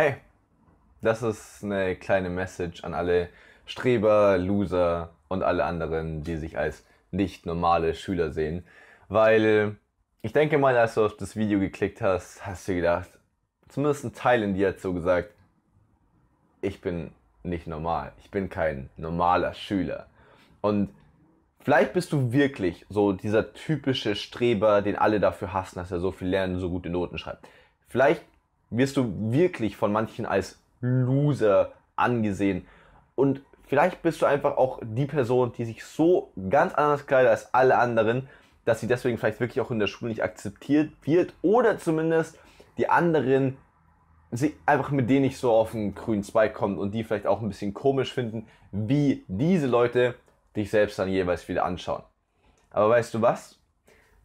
hey, das ist eine kleine Message an alle Streber, Loser und alle anderen, die sich als nicht normale Schüler sehen. Weil äh, ich denke mal, als du auf das Video geklickt hast, hast du gedacht, zumindest ein Teil in dir hat so gesagt, ich bin nicht normal, ich bin kein normaler Schüler. Und vielleicht bist du wirklich so dieser typische Streber, den alle dafür hassen, dass er so viel lernt und so gute Noten schreibt. Vielleicht wirst du wirklich von manchen als Loser angesehen. Und vielleicht bist du einfach auch die Person, die sich so ganz anders kleidet als alle anderen, dass sie deswegen vielleicht wirklich auch in der Schule nicht akzeptiert wird oder zumindest die anderen sie einfach mit denen nicht so auf den grünen Zweig kommt und die vielleicht auch ein bisschen komisch finden, wie diese Leute dich selbst dann jeweils wieder anschauen. Aber weißt du was?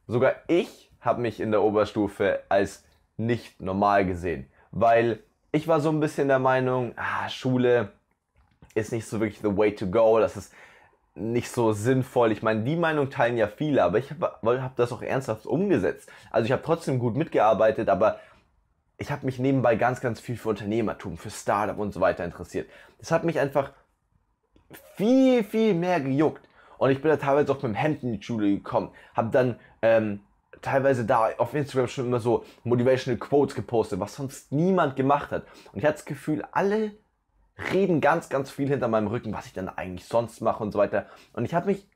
Sogar ich habe mich in der Oberstufe als nicht normal gesehen. Weil ich war so ein bisschen der Meinung, ah, Schule ist nicht so wirklich the way to go, das ist nicht so sinnvoll. Ich meine, die Meinung teilen ja viele, aber ich habe hab das auch ernsthaft umgesetzt. Also ich habe trotzdem gut mitgearbeitet, aber ich habe mich nebenbei ganz, ganz viel für Unternehmertum, für Startup und so weiter interessiert. Das hat mich einfach viel, viel mehr gejuckt. Und ich bin da teilweise auch mit dem Hemd in die Schule gekommen, habe dann ähm, teilweise da auf Instagram schon immer so Motivational Quotes gepostet, was sonst niemand gemacht hat. Und ich hatte das Gefühl, alle reden ganz, ganz viel hinter meinem Rücken, was ich dann eigentlich sonst mache und so weiter. Und ich habe mich,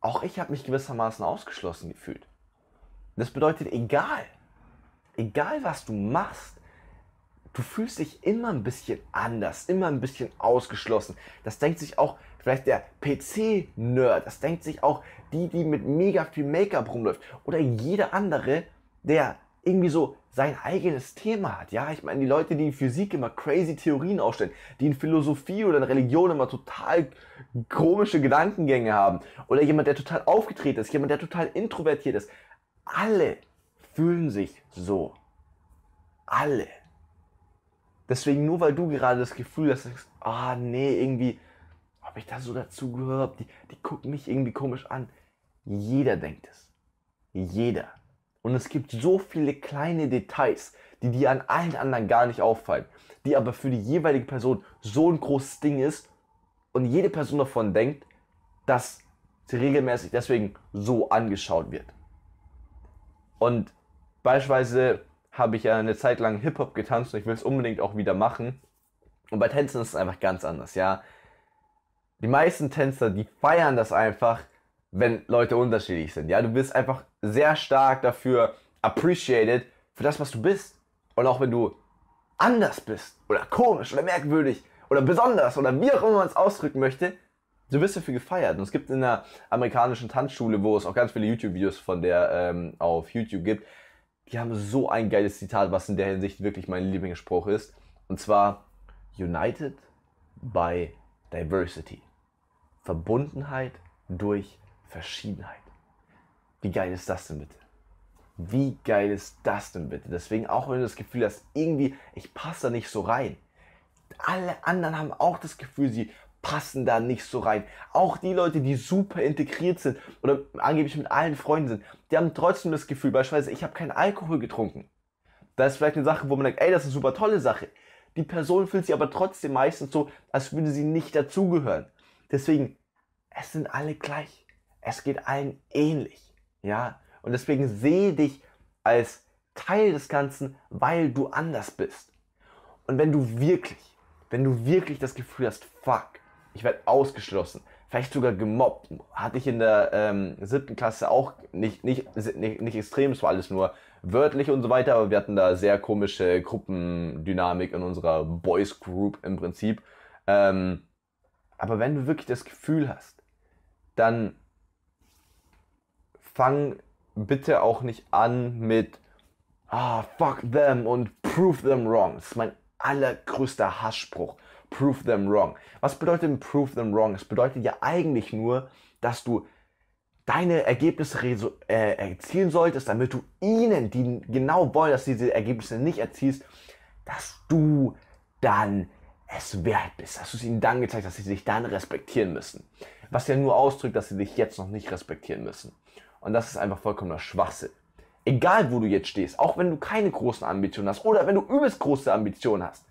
auch ich habe mich gewissermaßen ausgeschlossen gefühlt. Das bedeutet, egal, egal was du machst, du fühlst dich immer ein bisschen anders, immer ein bisschen ausgeschlossen. Das denkt sich auch vielleicht der PC-Nerd, das denkt sich auch die, die mit mega viel Make-up rumläuft oder jeder andere, der irgendwie so sein eigenes Thema hat. Ja, ich meine, die Leute, die in Physik immer crazy Theorien aufstellen, die in Philosophie oder in Religion immer total komische Gedankengänge haben oder jemand, der total aufgetreten ist, jemand, der total introvertiert ist. Alle fühlen sich so. Alle. Deswegen, nur weil du gerade das Gefühl hast, ah nee, irgendwie, habe ich da so dazugehört, die, die gucken mich irgendwie komisch an. Jeder denkt es. Jeder. Und es gibt so viele kleine Details, die dir an allen anderen gar nicht auffallen, die aber für die jeweilige Person so ein großes Ding ist und jede Person davon denkt, dass sie regelmäßig deswegen so angeschaut wird. Und beispielsweise habe ich ja eine Zeit lang Hip-Hop getanzt und ich will es unbedingt auch wieder machen. Und bei Tänzen ist es einfach ganz anders, ja. Die meisten Tänzer, die feiern das einfach, wenn Leute unterschiedlich sind, ja. Du bist einfach sehr stark dafür appreciated, für das, was du bist. Und auch wenn du anders bist oder komisch oder merkwürdig oder besonders oder wie auch immer man es ausdrücken möchte, du wirst dafür gefeiert. Und es gibt in der amerikanischen Tanzschule, wo es auch ganz viele YouTube-Videos von der ähm, auf YouTube gibt, die haben so ein geiles Zitat, was in der Hinsicht wirklich mein Lieblingsspruch ist. Und zwar United by Diversity. Verbundenheit durch Verschiedenheit. Wie geil ist das denn bitte? Wie geil ist das denn bitte? Deswegen, auch wenn du das Gefühl hast, irgendwie, ich passe da nicht so rein. Alle anderen haben auch das Gefühl, sie passen da nicht so rein. Auch die Leute, die super integriert sind oder angeblich mit allen Freunden sind, die haben trotzdem das Gefühl, beispielsweise, ich habe keinen Alkohol getrunken. Das ist vielleicht eine Sache, wo man denkt, ey, das ist eine super tolle Sache. Die Person fühlt sich aber trotzdem meistens so, als würde sie nicht dazugehören. Deswegen, es sind alle gleich. Es geht allen ähnlich. Ja, und deswegen sehe dich als Teil des Ganzen, weil du anders bist. Und wenn du wirklich, wenn du wirklich das Gefühl hast, fuck, ich werde ausgeschlossen, vielleicht sogar gemobbt. Hatte ich in der ähm, siebten Klasse auch nicht, nicht, nicht, nicht extrem, es war alles nur wörtlich und so weiter, aber wir hatten da sehr komische Gruppendynamik in unserer Boys Group im Prinzip. Ähm, aber wenn du wirklich das Gefühl hast, dann fang bitte auch nicht an mit ah, fuck them und prove them wrong. Das ist mein allergrößter Hassspruch prove them wrong. Was bedeutet prove them wrong? Es bedeutet ja eigentlich nur, dass du deine Ergebnisse äh, erzielen solltest, damit du ihnen, die genau wollen, dass du diese Ergebnisse nicht erzielst, dass du dann es wert bist, dass du es ihnen dann gezeigt hast, dass sie sich dann respektieren müssen. Was ja nur ausdrückt, dass sie dich jetzt noch nicht respektieren müssen. Und das ist einfach vollkommener Schwachsinn. Egal, wo du jetzt stehst, auch wenn du keine großen Ambitionen hast oder wenn du übelst große Ambitionen hast,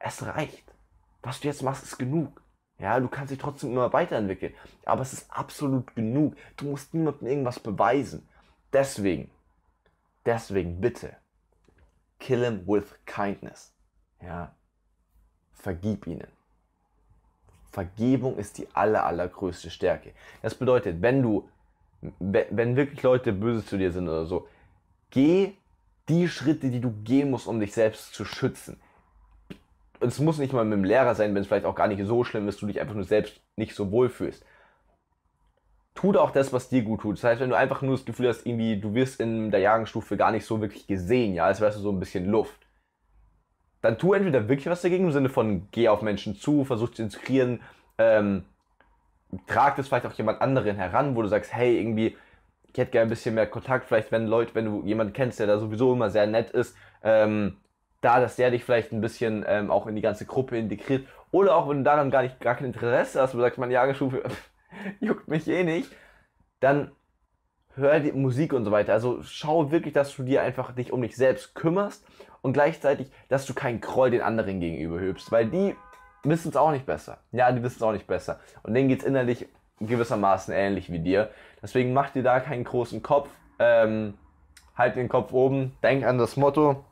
es reicht. Was du jetzt machst, ist genug. Ja, du kannst dich trotzdem immer weiterentwickeln. Aber es ist absolut genug. Du musst niemandem irgendwas beweisen. Deswegen, deswegen bitte, kill him with kindness. Ja, vergib ihnen. Vergebung ist die aller, allergrößte Stärke. Das bedeutet, wenn du, wenn wirklich Leute böse zu dir sind oder so, geh die Schritte, die du gehen musst, um dich selbst zu schützen es muss nicht mal mit dem Lehrer sein, wenn es vielleicht auch gar nicht so schlimm ist, du dich einfach nur selbst nicht so wohl fühlst. Tut auch das, was dir gut tut. Das heißt, wenn du einfach nur das Gefühl hast, irgendwie, du wirst in der Jagdstufe gar nicht so wirklich gesehen, ja, als wärst du so ein bisschen Luft. Dann tu entweder wirklich was dagegen im Sinne von, geh auf Menschen zu, versuch zu inspirieren, ähm, trag das vielleicht auch jemand anderen heran, wo du sagst, hey, irgendwie, ich hätte gerne ein bisschen mehr Kontakt, vielleicht wenn Leute, wenn du jemanden kennst, der da sowieso immer sehr nett ist, ähm, da, dass der dich vielleicht ein bisschen ähm, auch in die ganze Gruppe integriert. Oder auch wenn du daran gar, nicht, gar kein Interesse hast, du sagst, meine Jahrgestufe juckt mich eh nicht, dann hör die Musik und so weiter. Also schau wirklich, dass du dir einfach dich um dich selbst kümmerst und gleichzeitig, dass du keinen Kroll den anderen gegenüber hübst, weil die wissen es auch nicht besser. Ja, die wissen es auch nicht besser. Und denen geht es innerlich gewissermaßen ähnlich wie dir. Deswegen mach dir da keinen großen Kopf. Ähm, halt den Kopf oben, denk an das Motto,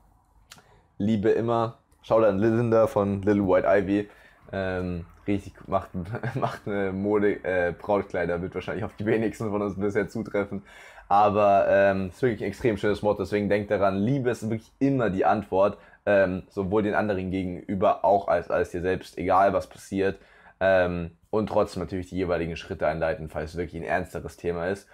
liebe immer. Schau dann Lilinda von Little White Ivy. Ähm, richtig macht, macht eine Mode, äh, Brautkleider wird wahrscheinlich auf die wenigsten von uns bisher zutreffen. Aber ähm, ist wirklich ein extrem schönes Wort, deswegen denkt daran, Liebe ist wirklich immer die Antwort, ähm, sowohl den anderen gegenüber auch als, als dir selbst, egal was passiert. Ähm, und trotzdem natürlich die jeweiligen Schritte einleiten, falls es wirklich ein ernsteres Thema ist.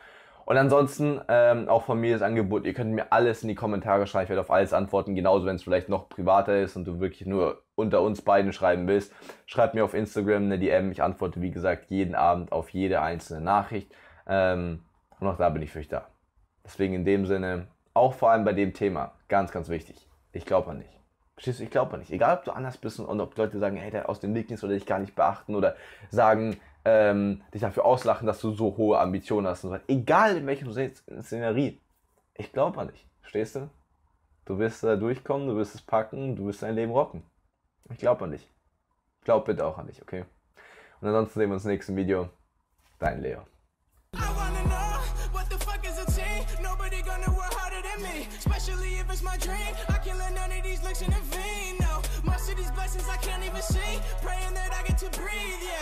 Und ansonsten ähm, auch von mir das Angebot, ihr könnt mir alles in die Kommentare schreiben, ich werde auf alles antworten, genauso wenn es vielleicht noch privater ist und du wirklich nur unter uns beiden schreiben willst, schreibt mir auf Instagram eine DM, ich antworte wie gesagt jeden Abend auf jede einzelne Nachricht ähm, und auch da bin ich für euch da. Deswegen in dem Sinne, auch vor allem bei dem Thema, ganz, ganz wichtig, ich glaube an dich. Verstehst du, ich glaube an dich. Egal, ob du anders bist und ob Leute sagen, hey, der aus dem Weg oder dich gar nicht beachten oder sagen, ähm, dich dafür auslachen, dass du so hohe Ambitionen hast und so Egal in welcher Szenerie. Ich glaube an dich. Stehst du? Du wirst da durchkommen, du wirst es packen, du wirst dein Leben rocken. Ich glaube an dich. Glaub bitte auch an dich, okay? Und ansonsten sehen wir uns im nächsten Video. Dein Leo. blessings I can't even see. Praying that I get to breathe, yeah.